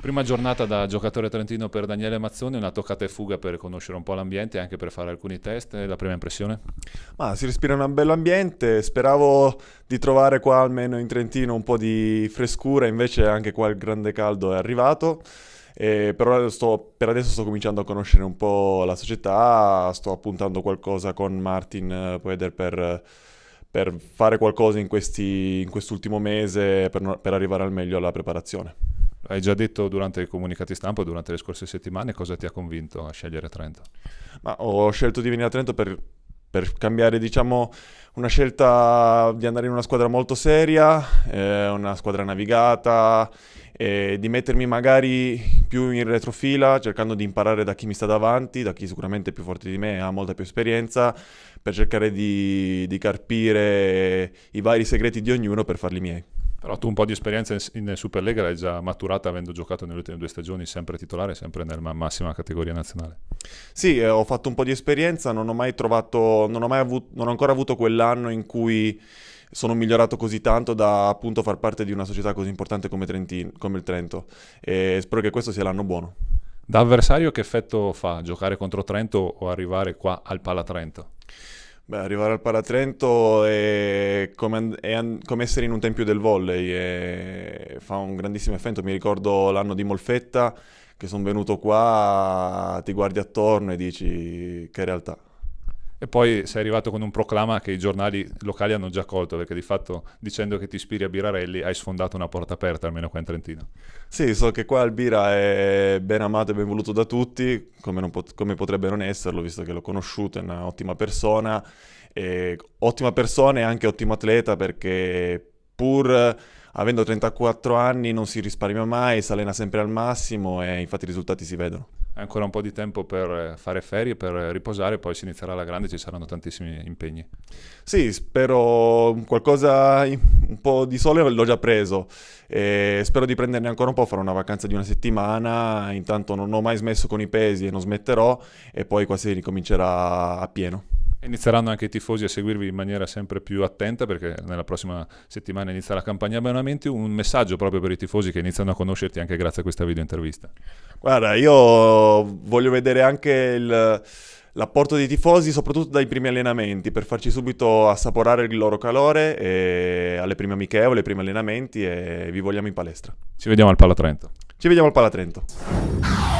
Prima giornata da giocatore trentino per Daniele Mazzoni, una toccata e fuga per conoscere un po' l'ambiente e anche per fare alcuni test. La prima impressione? Ma si respira un bel ambiente, speravo di trovare qua almeno in Trentino un po' di frescura, invece anche qua il grande caldo è arrivato. E per, sto, per adesso sto cominciando a conoscere un po' la società, sto appuntando qualcosa con Martin eh, Poeder per per fare qualcosa in, questi, in quest'ultimo mese per, per, arrivare al meglio alla preparazione. Hai già detto durante i comunicati stampa, durante le scorse settimane, cosa ti ha convinto a scegliere Trento? Ma ho scelto di venire a Trento per, per cambiare, diciamo, una scelta di andare in una squadra molto seria, eh, una squadra navigata, eh, di mettermi magari più in retrofila, cercando di imparare da chi mi sta davanti, da chi sicuramente è più forte di me e ha molta più esperienza, per cercare di, di carpire i vari segreti di ognuno per farli miei. Però tu un po' di esperienza in, in Superlega l'hai già maturata avendo giocato nelle ultime due stagioni sempre titolare, sempre nella massima categoria nazionale. Sì, eh, ho fatto un po' di esperienza, non ho mai trovato, non ho, mai avut, non ho ancora avuto quell'anno in cui sono migliorato così tanto da appunto far parte di una società così importante come, Trentino, come il Trento e spero che questo sia l'anno buono. Da avversario che effetto fa giocare contro Trento o arrivare qua al Pala Trento? Beh, arrivare al Palatrento è come, è come, essere in un tempio del volley, fa un grandissimo effetto. Mi ricordo l'anno di Molfetta che sono venuto qua, ti guardi attorno e dici che realtà e poi sei arrivato con un proclama che i giornali locali hanno già colto, perché di fatto dicendo che ti ispiri a Birarelli hai sfondato una porta aperta, almeno qua in Trentino. Sì, so che qua il Bira è ben amato e ben voluto da tutti, come, pot- come potrebbe non esserlo, visto che l'ho conosciuto, è un'ottima persona, e ottima persona e anche ottimo atleta, perché pur avendo 34 anni non si risparmia mai, si allena sempre al massimo e infatti i risultati si vedono ancora un po' di tempo per eh, fare ferie, per eh, riposare, poi si inizierà la grande, ci saranno tantissimi impegni. Sì, spero qualcosa, un po' di sole l'ho già preso, e spero di prenderne ancora un po', fare una vacanza di una settimana, intanto non ho mai smesso con i pesi e non smetterò e poi quasi ricomincerà a pieno. Inizieranno anche i tifosi a seguirvi in maniera sempre più attenta perché nella prossima settimana inizia la campagna abbonamenti. Un messaggio proprio per i tifosi che iniziano a conoscerti anche grazie a questa video intervista. Guarda, io voglio vedere anche il l'apporto dei tifosi, soprattutto dai primi allenamenti, per farci subito assaporare il loro calore alle prime amichevole, ai primi allenamenti e vi vogliamo in palestra. Ci vediamo al Palatrento. Ci vediamo al Palatrento.